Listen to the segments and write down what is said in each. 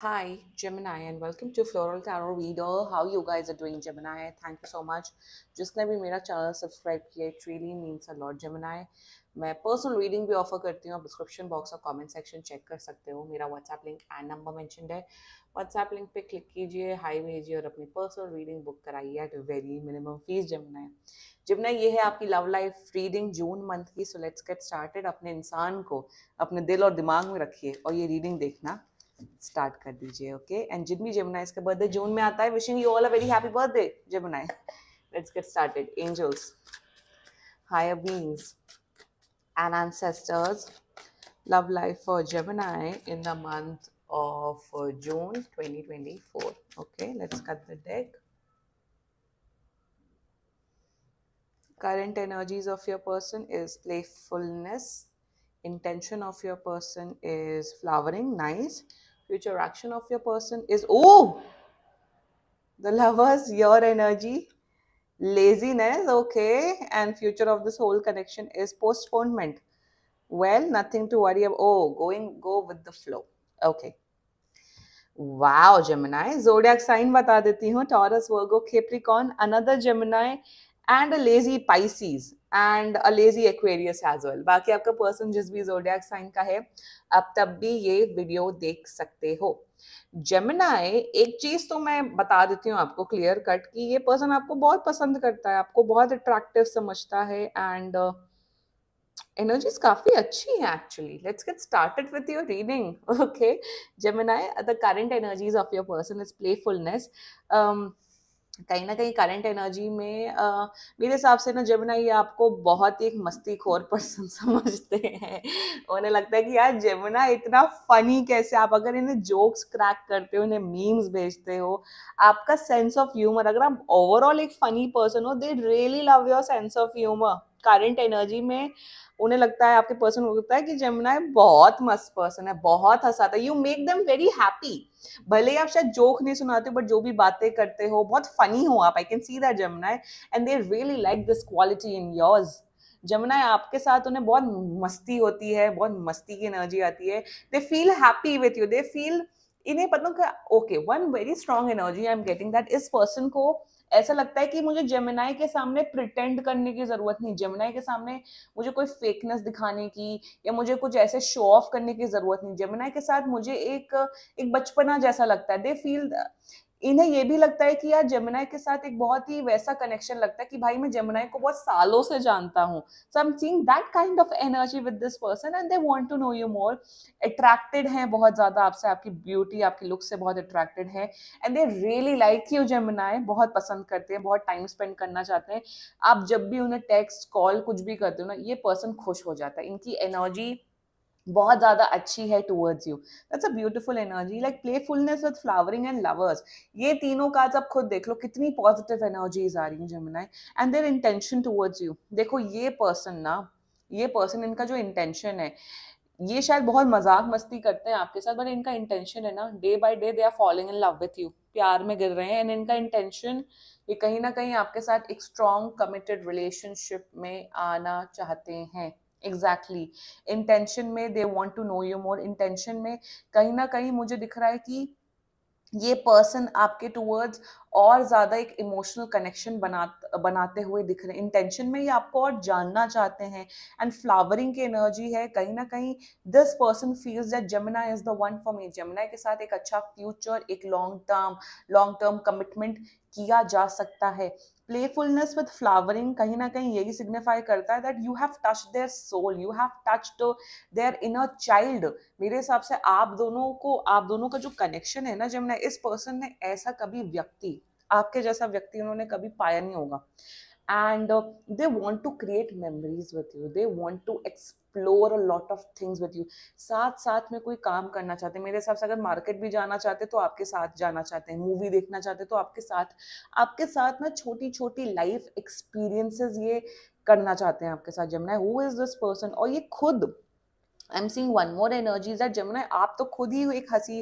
Hi, Gemini, and welcome to Floral Tarot Reader. How you guys are doing, Gemini? Thank you so much. जिसने भी मेरा channel subscribe here it really means a lot Gemini. मैं personal reading भी offer करती हूँ आप description box और comment section check कर सकते हो मेरा WhatsApp link and number mention है व्हाट्सएप लिंक पे क्लिक कीजिए हाई भेजिए और अपनी पर्सनल रीडिंग बुक कराइए at very minimum fees Gemini Gemini ये है आपकी love life reading June month की सो लेट्स गेट स्टार्टेड अपने इंसान को अपने दिल और दिमाग में रखिए और ये रीडिंग देखना स्टार्ट कर दीजिए ओके एंड जिन भी जेमुनाइज बर्थडे जून में आता है wishing you all a very happy birthday Geminis let's get started angels higher beings and ancestors love life for Gemini in the month of June 2024 okay let's cut the deck current energies of your person is playfulness intention of your person is flowering nice future action of your person is oh the lovers your energy laziness okay and future of this whole connection is postponement well nothing to worry about oh going go with the flow okay wow gemini zodiac sign bata deti hun. taurus virgo capricorn another gemini and a lazy pisces and a lazy Aquarius as well बाकी आपका person जिस भी जोडियाक sign का है आप तब भी ये वीडियो देख सकते हो जमुनाए एक चीज तो मैं बता देती हूँ आपको क्लियर कट कि ये पर्सन आपको बहुत पसंद करता है आपको बहुत अट्रैक्टिव समझता है एंड एनर्जीज uh, काफी अच्छी हैं actually let's get started with your reading okay Gemini the current energies of your person is playfulness कहीं ना कहीं करंट एनर्जी में आ, मेरे हिसाब से ना जब ना ये आपको बहुत ही एक मस्ती खोर पर्सन समझते हैं उन्हें लगता है कि यार जमुना इतना फनी कैसे आप अगर इन्हें जोक्स क्रैक करते हो इन्हें मीम्स भेजते हो आपका सेंस ऑफ ह्यूमर अगर आप ओवरऑल एक फनी पर्सन हो they really love your sense of humour current energy में उन्हें लगता है आपके पर्सन को लगता है कि जमुना बहुत मस्त पर्सन है बहुत हंसाता है you make them very happy भले ही आप शायद जोक नहीं सुनाते बट जो भी बातें करते हो बहुत फनी हो आप I can see that Gemini and they really like this quality in yours Gemini आपके साथ उन्हें बहुत मस्ती होती है बहुत मस्ती की एनर्जी आती है they feel happy with you they feel इन्हें पता okay one very strong energy I am getting that इस पर्सन को ऐसा लगता है कि मुझे जमुनाई के सामने प्रिटेंड करने की जरूरत नहीं जमुनाई के सामने मुझे कोई फेकनेस दिखाने की या मुझे कुछ ऐसे शो ऑफ करने की जरूरत नहीं जमुनाई के साथ मुझे एक एक बचपना जैसा लगता है दे फील इन्हें ये भी लगता है कि यार जमुना के साथ एक बहुत ही वैसा कनेक्शन लगता है कि भाई मैं जमुना को बहुत सालों से जानता हूँ so I am seeing that kind of energy with this person and they want to know you more attracted हैं बहुत ज़्यादा आपसे आपकी ब्यूटी आपके लुक से बहुत अट्रैक्टेड है and they really like you Gemini बहुत पसंद करते हैं बहुत टाइम स्पेंड करना चाहते हैं आप जब भी उन्हें टेक्स्ट कॉल कुछ भी करते हो ना ये पर्सन खुश हो जाता है इनकी एनर्जी बहुत ज्यादा अच्छी है towards you that's a beautiful energy like playfulness with flowering and lovers ये तीनों कार्ड्स आप खुद देख लो कितनी पॉजिटिव एनर्जीज आ रही हैं Gemini and their intention towards you देखो ये पर्सन ना ये पर्सन इनका जो इंटेंशन है ये शायद बहुत मजाक मस्ती करते हैं आपके साथ बट इनका इंटेंशन है ना day by day they are following in love with you प्यार में गिर रहे हैं एंड इनका इंटेंशन ये कहीं ना कहीं आपके साथ एक स्ट्रॉन्ग कमिटेड रिलेशनशिप में आना चाहते हैं एग्जैक्टली exactly. इंटेंशन में they want to know you more intention में कहीं ना कहीं मुझे दिख रहा है कि ये पर्सन आपके टूवर्ड्स और ज़्यादा एक इमोशनल कनेक्शन बना बनाते हुए दिख रहे हैं इंटेंशन में ये आपको और जानना चाहते हैं एंड फ्लावरिंग की एनर्जी है कहीं ना कहीं this person feels that Gemini is the one for me Gemini के साथ एक अच्छा फ्यूचर एक long term long term commitment किया जा सकता है प्लेफुलनेस विद फ्लावरिंग कहीं ना कहीं यही सिग्निफाई करता है that you have touch their soul you have touch their inner child मेरे हिसाब से आप दोनों को आप दोनों का जो कनेक्शन है ना जमुना इस पर्सन ने ऐसा कभी व्यक्ति आपके जैसा व्यक्ति उन्होंने कभी पाया नहीं होगा and they want to create memories with you they want to explore a lot of things with you साथ साथ में कोई काम करना चाहते हैं मेरे हिसाब से अगर मार्केट भी जाना चाहते तो आपके साथ जाना चाहते हैं मूवी देखना चाहते हैं तो आपके साथ आपके साथ ना छोटी छोटी लाइफ एक्सपीरियंसेस ये करना चाहते हैं आपके साथ Gemini who is this person और ये खुद I am seeing one more energies that Gemini आप तो खुद ही एक हंसी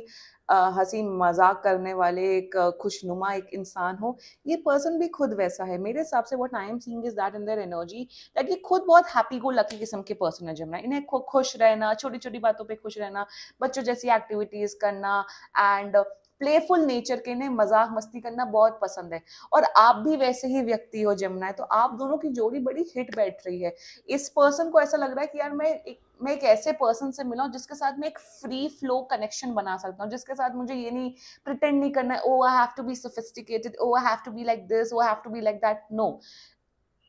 हंसी मजाक करने वाले एक खुशनुमा एक इंसान हो ये पर्सन भी खुद वैसा है मेरे हिसाब से what I am seeing is that in their energy that ये खुद बहुत हैप्पी गो लकी किस्म के पर्सन है जमुना इन्हें खुश रहना छोटी छोटी बातों पर खुश रहना बच्चों जैसी एक्टिविटीज़ करना एंड प्लेफुल नेचर के इन्हें मजाक मस्ती करना बहुत पसंद है और आप भी वैसे ही व्यक्ति हो जमुना तो आप दोनों की जोड़ी बड़ी हिट बैठ रही है इस पर्सन को ऐसा लग रहा है कि यार मैं एक मैं एक ऐसे पर्सन से मिला हूँ जिसके साथ मैं एक फ्री फ्लो कनेक्शन बना सकता हूँ जिसके साथ मुझे ये नहीं प्रिटेंड नहीं करना है oh I have to be sophisticated oh I have to be like this oh I have to be like that no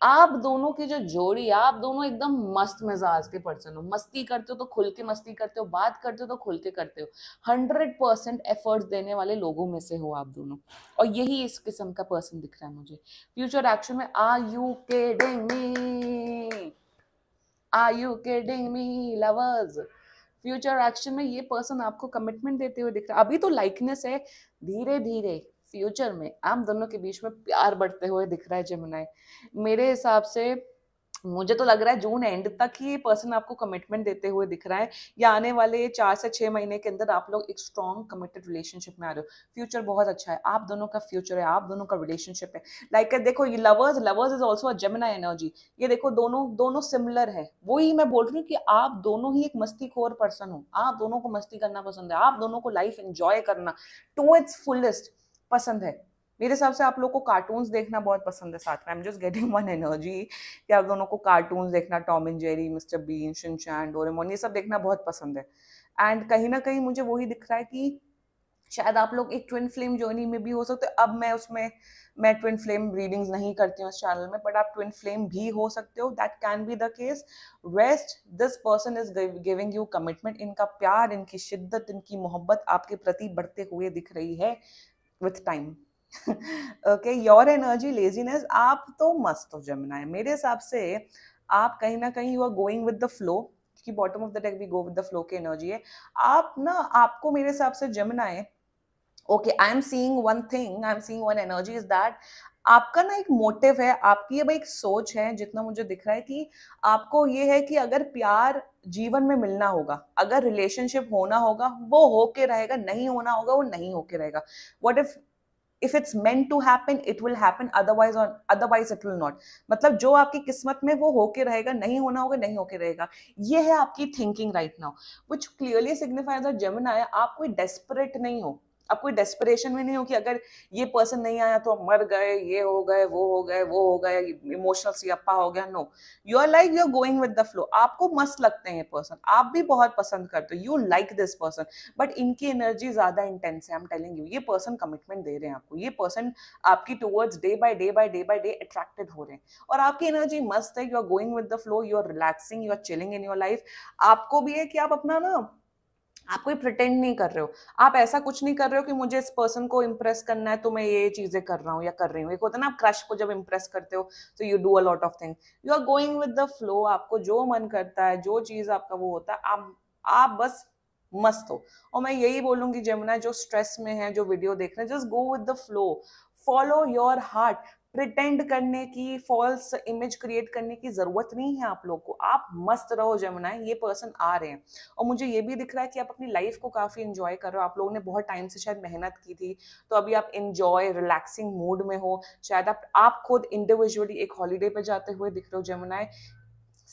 आप दोनों की जो जोड़ी आप दोनों एकदम मस्त मिजाज के पर्सन हो मस्ती करते हो तो खुल के मस्ती करते हो बात करते हो तो खुल के करते हो हंड्रेड परसेंट एफर्ट्स देने वाले लोगों में से हो आप दोनों और यही इस किस्म का पर्सन दिख रहा है मुझे फ्यूचर एक्शन में are you kidding me are you kidding me lovers future action में ये पर्सन आपको कमिटमेंट देते हुए दिख रहा है अभी तो लाइकनेस है धीरे धीरे फ्यूचर में आप दोनों के बीच में प्यार बढ़ते हुए दिख रहा है जमुना मेरे हिसाब से मुझे तो लग रहा है जून एंड तक ही पर्सन आपको कमिटमेंट देते हुए दिख रहा है या आने वाले चार से छह महीने के अंदर आप लोग एक स्ट्रॉन्ग कमिटेड रिलेशनशिप में आ रहे हो फ्यूचर बहुत अच्छा है आप दोनों का फ्यूचर है आप दोनों का रिलेशनशिप है लाइक like, देखो ये lovers lovers is also Gemini energy ये देखो दोनों दोनों सिमिलर है वही मैं बोल रही हूँ कि आप दोनों ही एक मस्ती खोर पर्सन हो आप दोनों को मस्ती करना पसंद है आप दोनों को लाइफ एंजॉय करना टू इट्स फुलेस्ट पसंद है मेरे हिसाब से आप लोग को कार्टून्स देखना बहुत पसंद है साथ में I am just getting one energy कि आप दोनों को कार्टून्स देखना Tom and Jerry Mister Bean Shinchan Doraemon ये सब देखना बहुत पसंद है एंड कहीं ना कहीं मुझे वही दिख रहा है कि शायद आप लोग एक ट्विन फ्लेम जर्नी में भी हो सकते अब मैं उसमें मैं ट्विन फ्लेम रीडिंग्स नहीं करती हूँ उस चैनल में बट आप ट्विन फ्लेम भी हो सकते हो that can be the case rest this person is giving you commitment इनका प्यार इनकी शिद्दत इनकी मोहब्बत आपके प्रति बढ़ते हुए दिख रही है with time okay your energy laziness आप तो मस्त हो जमना है मेरे हिसाब से आप कहीं ना कहीं you are going with the flow क्योंकि बॉटम ऑफ द डेक भी गो विद द फ्लो की एनर्जी है आप ना आपको मेरे हिसाब से जमना है okay am seeing one thing I am seeing one energy is that आपका ना एक मोटिव है आपकी अब एक सोच है जितना मुझे दिख रहा है कि आपको ये है कि अगर प्यार जीवन में मिलना होगा अगर रिलेशनशिप होना होगा वो होके रहेगा नहीं होना होगा वो नहीं होके रहेगा what if if it's meant to happen it will happen otherwise otherwise it will not मतलब जो आपकी किस्मत में वो होके रहेगा नहीं होना होगा नहीं होके रहेगा ये है आपकी thinking right now which clearly signifies और जमुना है आप कोई डेस्परेट नहीं हो अब कोई डेस्परेशन में नहीं हो कि अगर ये पर्सन नहीं आया तो मर गए ये हो गए वो हो गए वो हो गए इमोशनल सियप्पा हो गया no you are like you are going with the flow आपको मस्त लगते हैं पर्सन आप भी बहुत पसंद करते हो you like this person but इनकी एनर्जी ज्यादा इंटेंस है आई एम टेलिंग यू ये पर्सन कमिटमेंट दे रहे हैं आपको ये पर्सन आपकी towards day by day by day by day attracted हो रहे हैं और आपकी एनर्जी मस्त है you are going with the flow you are relaxing you are chilling in your life आपको भी है कि आप अपना ना आप कोई प्रटेंड नहीं कर रहे हो आप ऐसा कुछ नहीं कर रहे हो कि मुझे इस पर्सन को इम्प्रेस करना है तो मैं ये चीजें कर रहा हूँ या कर रही हूँ एक होता है ना आप क्रश को जब इम्प्रेस करते हो तो you do a lot of thing you are going with the flow आपको जो मन करता है जो चीज आपका वो होता है आप आप बस मस्त हो और मैं यही बोलूंगी जमुना जो स्ट्रेस में है जो वीडियो देख रहे हैं just go with the flow follow your heart pretend करने की फॉल्स इमेज क्रिएट करने की ज़रूरत नहीं है आप लोग को आप मस्त रहो जमुना ये पर्सन आ रहे हैं और मुझे ये भी दिख रहा है कि आप अपनी लाइफ को काफ़ी इंजॉय कर रहे हो आप लोगों ने बहुत टाइम से शायद मेहनत की थी तो अभी आप इंजॉय रिलैक्सिंग मूड में हो शायद आप आप खुद इंडिविजुअली एक हॉलीडे पर जाते हुए दिख रहे हो जमुनाए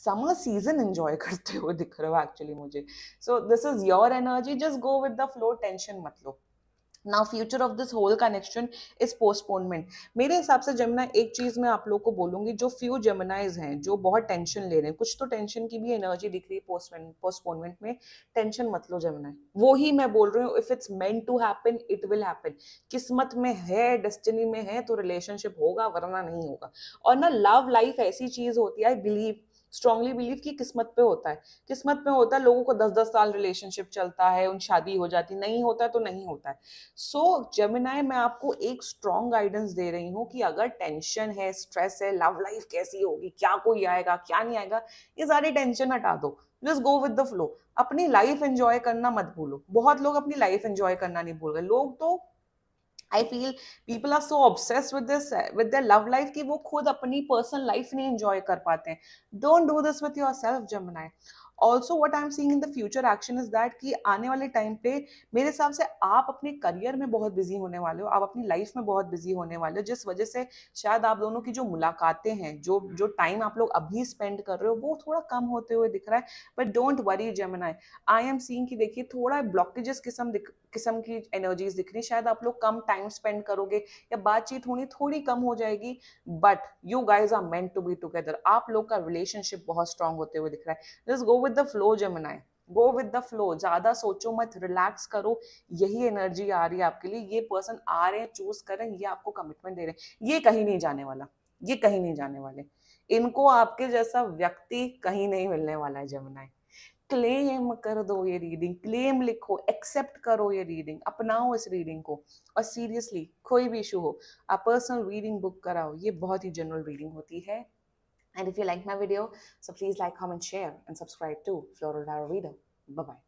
समर सीजन एंजॉय करते हुए दिख रहे हो एक्चुअली मुझे so this is your energy just go with the flow tension मत लो now future of this whole connection is postponement मेरे हिसाब से जमुना एक चीज़ मैं आप लोग को बोलूंगी जो फ्यू जमुनाइज हैं जो बहुत टेंशन ले रहे हैं कुछ तो टेंशन की भी एनर्जी दिख रही है पोस्टपोनमेंट में टेंशन मत लो जमुना वो ही मैं बोल रही हूँ if it's meant to happen it will happen किस्मत में है डेस्टिनी में है तो रिलेशनशिप होगा वरना नहीं होगा और ना लव लाइफ ऐसी चीज़ होती है आई बिलीव स्ट्रांगली बिलीव कि किस्मत पे होता है किस्मत पे होता है लोगों को दस दस साल रिलेशनशिप चलता है उन शादी हो जाती नहीं होता तो नहीं होता है सो so, जमिनाए मैं आपको एक स्ट्रॉन्ग गाइडेंस दे रही हूँ कि अगर टेंशन है स्ट्रेस है लव लाइफ कैसी होगी क्या कोई आएगा क्या नहीं आएगा ये सारी टेंशन हटा दो just go with the flow अपनी लाइफ एंजॉय करना मत भूलो बहुत लोग अपनी लाइफ एंजॉय करना नहीं भूल गए लोग तो I feel people are so obsess with this with their love life कि वो खुद अपनी पर्सनल लाइफ नहीं इंजॉय कर पाते हैं don't do this with yourself Gemini also what I am seeing in the future action is that कि आने वाले टाइम पे मेरे हिसाब से आप अपने करियर में बहुत बिजी होने वाले हो आप अपनी लाइफ में बहुत बिजी होने वाले हो जिस वजह से शायद आप दोनों की जो मुलाकातें हैं जो जो टाइम आप लोग अभी स्पेंड कर रहे हो वो थोड़ा कम होते हुए दिख रहा है but don't worry Gemini I am seeing कि देखिए थोड़ा ब्लॉकेजेस किस्म किस्म की एनर्जीज दिख रही शायद आप लोग कम टाइम स्पेंड करोगे या बातचीत होनी थोड़ी कम हो जाएगी but you guys are meant to be together आप लोग का रिलेशनशिप बहुत स्ट्रांग होते हुए दिख रहा है just go with with the flow Gemini go with the flow ज्यादा सोचो मत रिलैक्स करो यही एनर्जी आ रही है आपके लिए ये पर्सन आ रहे हैं चूज करें ये आपको कमिटमेंट दे रहे हैं ये कहीं नहीं जाने वाला ये कहीं नहीं जाने वाले इनको आपके जैसा व्यक्ति कहीं नहीं मिलने वाला है जमनाए क्लेम कर दो ये रीडिंग क्लेम लिखो एक्सेप्ट करो ये रीडिंग अपनाओ इस रीडिंग को और सीरियसली कोई भी इशू हो आप पर्सनल रीडिंग बुक कराओ ये बहुत ही जनरल रीडिंग होती है And if you like my video, so please like, comment, share, and subscribe to Floral Darrow Bye-bye.